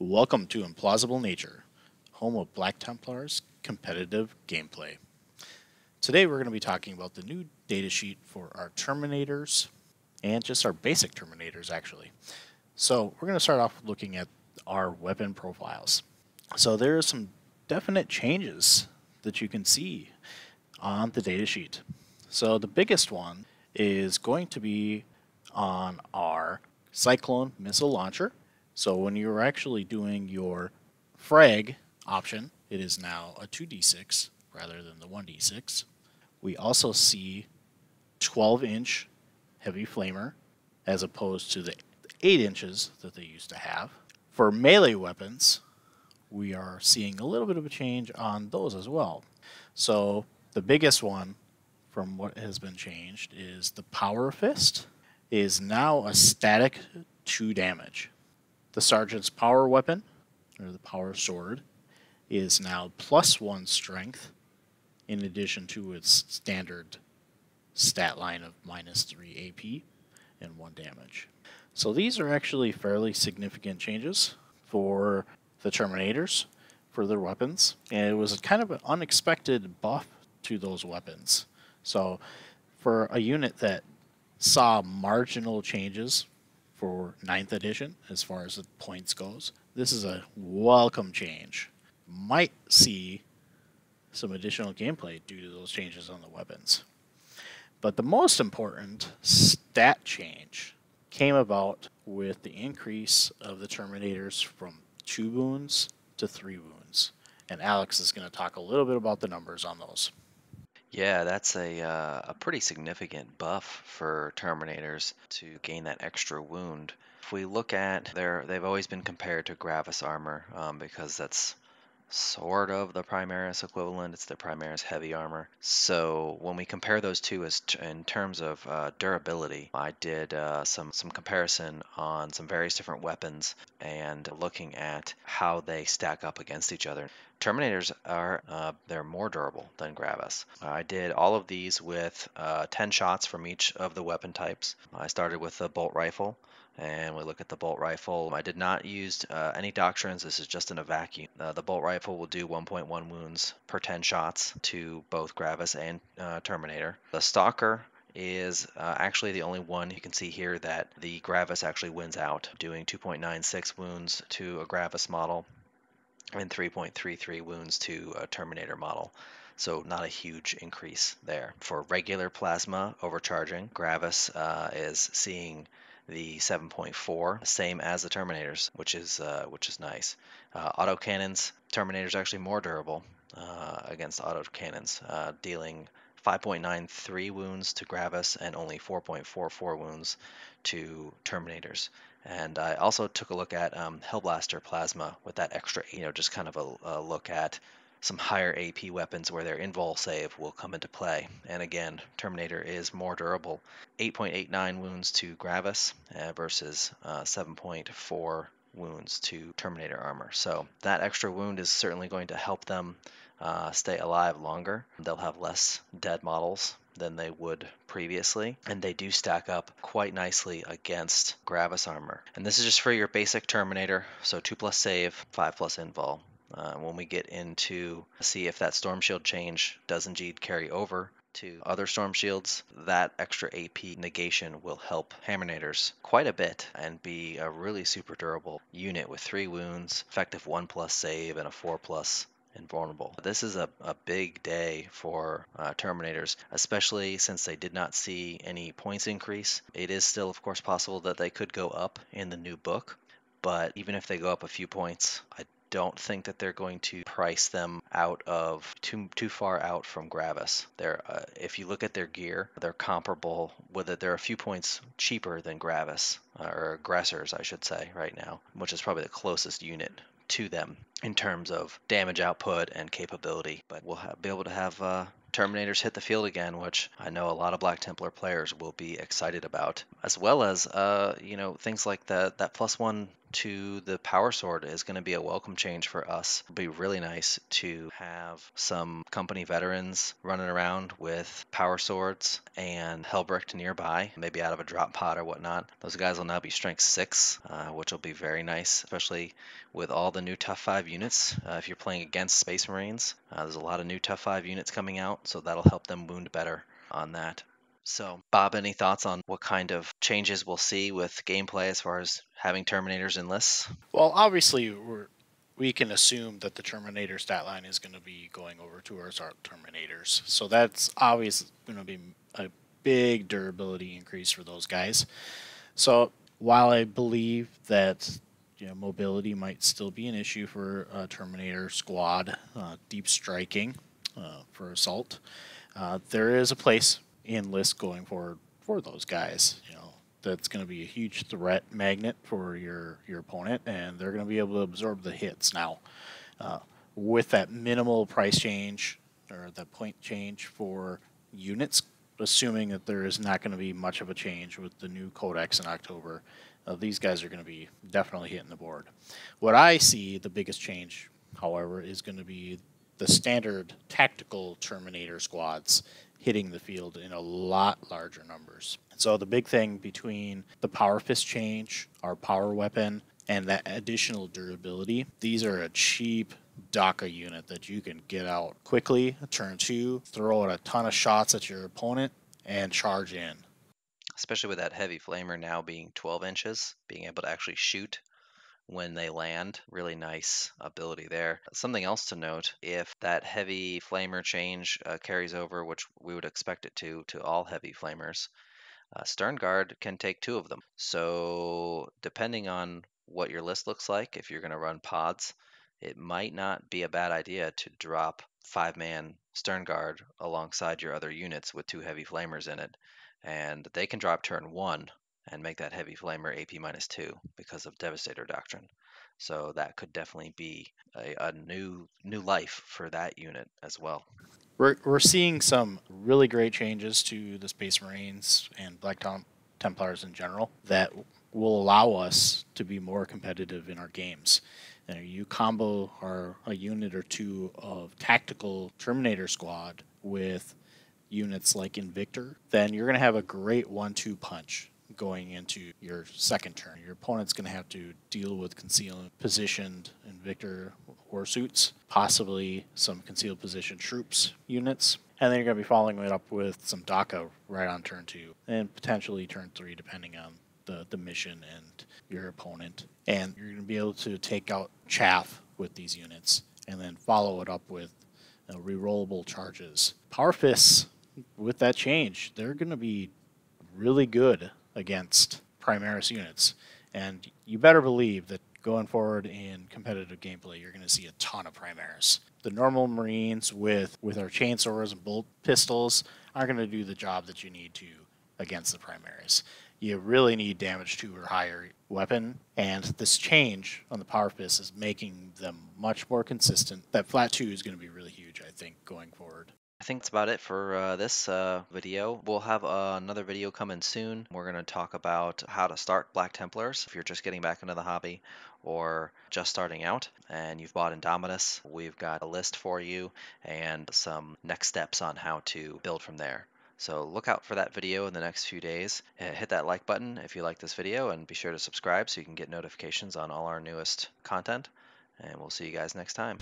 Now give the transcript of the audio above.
Welcome to Implausible Nature, home of Black Templar's competitive gameplay. Today we're going to be talking about the new datasheet for our Terminators, and just our basic Terminators actually. So we're going to start off looking at our weapon profiles. So there are some definite changes that you can see on the datasheet. So the biggest one is going to be on our Cyclone missile launcher so when you're actually doing your frag option, it is now a 2d6 rather than the 1d6. We also see 12 inch heavy flamer as opposed to the 8 inches that they used to have. For melee weapons, we are seeing a little bit of a change on those as well. So the biggest one from what has been changed is the power fist is now a static 2 damage. The sergeant's power weapon, or the power sword, is now plus one strength in addition to its standard stat line of minus three AP and one damage. So these are actually fairly significant changes for the Terminators, for their weapons, and it was kind of an unexpected buff to those weapons. So for a unit that saw marginal changes for ninth edition as far as the points goes. This is a welcome change. Might see some additional gameplay due to those changes on the weapons. But the most important stat change came about with the increase of the Terminators from two wounds to three wounds. And Alex is going to talk a little bit about the numbers on those. Yeah, that's a uh, a pretty significant buff for Terminators to gain that extra wound. If we look at their, they've always been compared to Gravis armor um, because that's sort of the Primaris equivalent. It's the Primaris heavy armor. So when we compare those two as t- in terms of uh, durability, I did uh, some some comparison on some various different weapons and looking at how they stack up against each other. Terminators are uh, they're more durable than Gravis. I did all of these with uh, 10 shots from each of the weapon types. I started with the bolt rifle, and we look at the bolt rifle. I did not use uh, any doctrines. This is just in a vacuum. Uh, the bolt rifle will do 1.1 wounds per 10 shots to both Gravis and uh, Terminator. The Stalker is uh, actually the only one you can see here that the Gravis actually wins out, doing 2.96 wounds to a Gravis model and 3.33 wounds to a Terminator model. So not a huge increase there. For regular plasma overcharging, Gravis uh, is seeing the 7.4, same as the Terminators, which is uh, which is nice. Uh, auto cannons, Terminators actually more durable uh, against auto cannons, uh, dealing 5.93 wounds to Gravis and only 4.44 wounds to Terminators. And I also took a look at um, Hellblaster Plasma with that extra, you know, just kind of a, a look at some higher AP weapons where their invul save will come into play. And again, Terminator is more durable. 8.89 wounds to Gravis uh, versus uh, 7.4 wounds to Terminator armor. So that extra wound is certainly going to help them uh, stay alive longer. They'll have less dead models than they would previously, and they do stack up quite nicely against Gravis armor. And this is just for your basic Terminator, so 2 plus save, 5 plus invul. Uh, when we get into see if that storm shield change does indeed carry over to other storm shields, that extra AP negation will help Hammernators quite a bit and be a really super durable unit with three wounds, effective one plus save, and a four plus and vulnerable. This is a, a big day for uh, Terminators, especially since they did not see any points increase. It is still, of course, possible that they could go up in the new book, but even if they go up a few points, I don't think that they're going to price them out of too too far out from Gravis. They're uh, if you look at their gear, they're comparable. Whether they're a few points cheaper than Gravis uh, or aggressors, I should say, right now, which is probably the closest unit to them in terms of damage output and capability. But we'll be able to have uh, Terminators hit the field again, which I know a lot of Black Templar players will be excited about, as well as uh, you know things like that that plus one to the power sword is going to be a welcome change for us. It'll be really nice to have some company veterans running around with power swords and Helbricht nearby, maybe out of a drop pod or whatnot. Those guys will now be strength six, uh, which will be very nice, especially with all the new tough five units. Uh, if you're playing against Space Marines, uh, there's a lot of new tough five units coming out, so that'll help them wound better on that. So, Bob, any thoughts on what kind of changes we'll see with gameplay as far as having Terminators in lists? Well, obviously, we can assume that the Terminator stat line is going to be going over to our Terminators. So, that's obviously going to be a big durability increase for those guys. So, while I believe that you know, mobility might still be an issue for a Terminator squad, uh, deep striking uh, for assault. Uh, there is a place in list going forward for those guys. You know, that's going to be a huge threat magnet for your your opponent, and they're going to be able to absorb the hits now. Uh, with that minimal price change or the point change for units, assuming that there is not going to be much of a change with the new codex in October, uh, these guys are going to be definitely hitting the board. What I see the biggest change, however, is going to be the standard tactical Terminator squads hitting the field in a lot larger numbers. So the big thing between the power fist change, our power weapon, and that additional durability, these are a cheap DACA unit that you can get out quickly, turn two, throw out a ton of shots at your opponent, and charge in. Especially with that heavy flamer now being 12 inches, being able to actually shoot when they land. Really nice ability there. Something else to note if that heavy flamer change uh, carries over, which we would expect it to, to all heavy flamers, uh, Stern Guard can take two of them. So, depending on what your list looks like, if you're going to run pods, it might not be a bad idea to drop five man Stern Guard alongside your other units with two heavy flamers in it. And they can drop turn one and make that heavy flamer AP minus two because of Devastator Doctrine. So that could definitely be a, a new new life for that unit as well. We're, we're seeing some really great changes to the Space Marines and Black Tom, Templars in general that will allow us to be more competitive in our games. And you combo our, a unit or two of tactical Terminator squad with units like Invictor, then you're going to have a great one two punch going into your second turn. Your opponent's going to have to deal with concealed, positioned, and victor war suits, possibly some concealed position troops units. And then you're going to be following it up with some DACA right on turn two, and potentially turn three, depending on the, the mission and your opponent. And you're going to be able to take out chaff with these units, and then follow it up with you know, rerollable charges. Power fists, with that change, they're going to be really good against Primaris units. And you better believe that going forward in competitive gameplay, you're going to see a ton of Primaris. The normal Marines with, with our chainsaws and bolt pistols aren't going to do the job that you need to against the Primaris. You really need damage to or higher weapon, and this change on the Power Fist is making them much more consistent. That flat 2 is going to be really huge, I think, going forward. I think that's about it for uh, this uh, video. We'll have uh, another video coming soon. We're going to talk about how to start Black Templars if you're just getting back into the hobby or just starting out and you've bought Indominus. We've got a list for you and some next steps on how to build from there. So look out for that video in the next few days. Hit that like button if you like this video and be sure to subscribe so you can get notifications on all our newest content. And we'll see you guys next time.